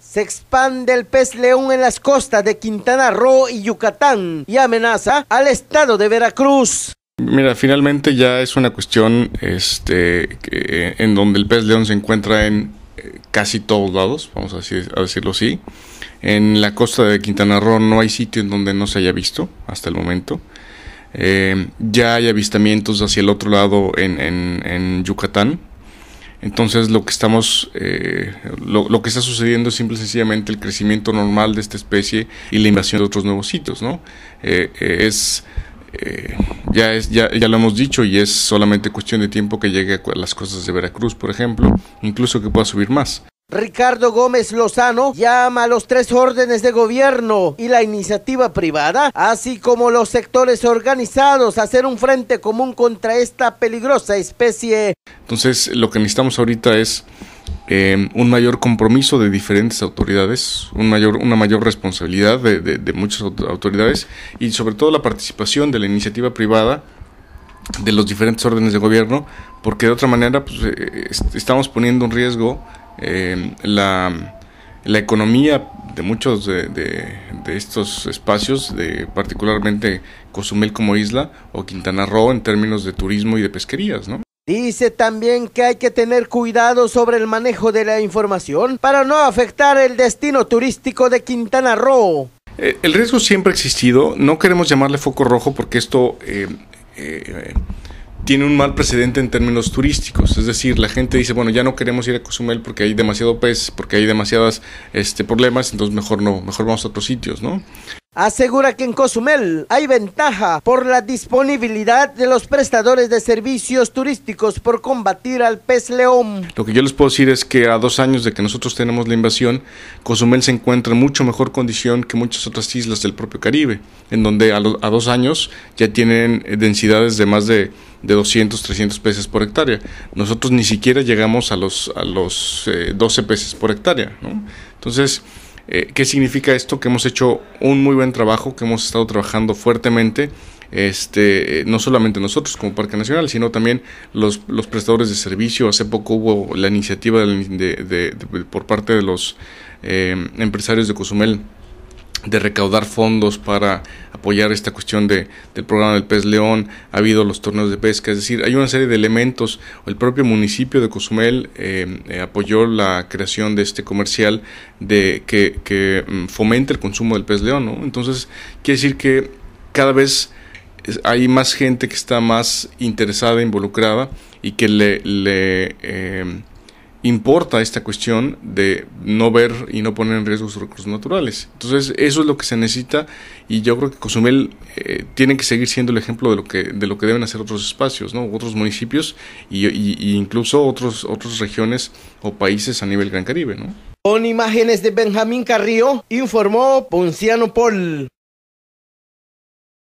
Se expande el pez león en las costas de Quintana Roo y Yucatán y amenaza al estado de Veracruz. Mira, finalmente ya es una cuestión este, eh, en donde el pez león se encuentra en eh, casi todos lados, vamos a, decirlo así. En la costa de Quintana Roo no hay sitio en donde no se haya visto hasta el momento. Eh, ya hay avistamientos hacia el otro lado en, en Yucatán. Entonces lo que estamos, eh, lo, que está sucediendo es simple y sencillamente el crecimiento normal de esta especie y la invasión de otros nuevos sitios, ¿no? Eh, eh, ya, ya, lo hemos dicho y es solamente cuestión de tiempo que llegue a las costas de Veracruz, por ejemplo, incluso que pueda subir más. Ricardo Gómez Lozano llama a los tres órdenes de gobierno y la iniciativa privada, así como los sectores organizados, a hacer un frente común contra esta peligrosa especie. Entonces, lo que necesitamos ahorita es em, un mayor compromiso de diferentes autoridades, una mayor responsabilidad de, muchas autoridades y sobre todo la participación de la iniciativa privada de los diferentes órdenes de gobierno, porque de otra manera pues, eh, estamos poniendo un riesgo Em, la, economía de muchos de, estos espacios, de particularmente Cozumel como isla o Quintana Roo en términos de turismo y de pesquerías, ¿no? Dice también que hay que tener cuidado sobre el manejo de la información para no afectar el destino turístico de Quintana Roo. Eh, el riesgo siempre ha existido, no queremos llamarle foco rojo porque esto eh, eh, tiene un mal precedente en términos turísticos. Es decir, la gente dice, bueno, ya no queremos ir a Cozumel porque hay demasiado pez, porque hay demasiados este, problemas, entonces mejor no, mejor vamos a otros sitios, ¿no? asegura que en Cozumel hay ventaja por la disponibilidad de los prestadores de servicios turísticos por combatir al pez león. Lo que yo les puedo decir es que a dos años de que nosotros tenemos la invasión, Cozumel se encuentra en mucho mejor condición que muchas otras islas del propio Caribe, en donde a, dos años ya tienen eh, densidades de más de, 200, 300 peces por hectárea. Nosotros ni siquiera llegamos a los, a los 12 eh, peces por hectárea. Entonces, eh, ¿Qué significa esto? Que hemos hecho un muy buen trabajo, que hemos estado trabajando fuertemente, este, no solamente nosotros como Parque Nacional, sino también los, prestadores de servicio. Hace poco hubo la iniciativa de, por parte de los eh, empresarios de Cozumel de recaudar fondos para apoyar esta cuestión de, del programa del pez león, ha habido los torneos de pesca, es decir, hay una serie de elementos, el propio municipio de Cozumel em, eh, apoyó la creación de este comercial de que, que mm, fomenta el consumo del pez león, ¿no? entonces quiere decir que cada vez hay más gente que está más interesada, involucrada y que le, em, importa esta cuestión de no ver y no poner en riesgo sus recursos naturales. Entonces, eso es lo que se necesita y yo creo que Cozumel eh, tiene que seguir siendo el ejemplo de lo que de lo que deben hacer otros espacios, ¿no? otros municipios y, incluso otros otras regiones o países a nivel Gran Caribe, Con imágenes de Benjamín Carrillo informó Ponciano Paul.